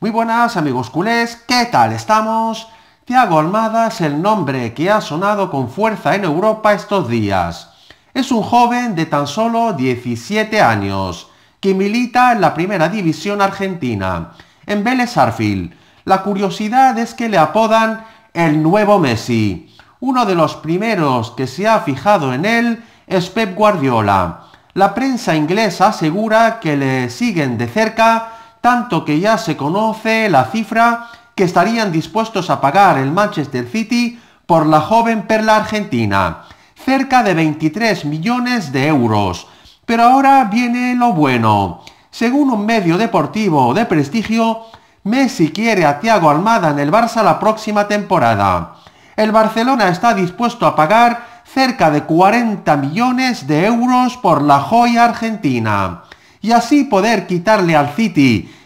Muy buenas amigos culés, ¿qué tal estamos? Tiago Almada es el nombre que ha sonado con fuerza en Europa estos días. Es un joven de tan solo 17 años, que milita en la primera división argentina, en Vélez Arfil. La curiosidad es que le apodan el nuevo Messi. Uno de los primeros que se ha fijado en él es Pep Guardiola. La prensa inglesa asegura que le siguen de cerca tanto que ya se conoce la cifra que estarían dispuestos a pagar el Manchester City por la joven perla argentina, cerca de 23 millones de euros. Pero ahora viene lo bueno. Según un medio deportivo de prestigio, Messi quiere a Thiago Almada en el Barça la próxima temporada. El Barcelona está dispuesto a pagar cerca de 40 millones de euros por la joya argentina y así poder quitarle al City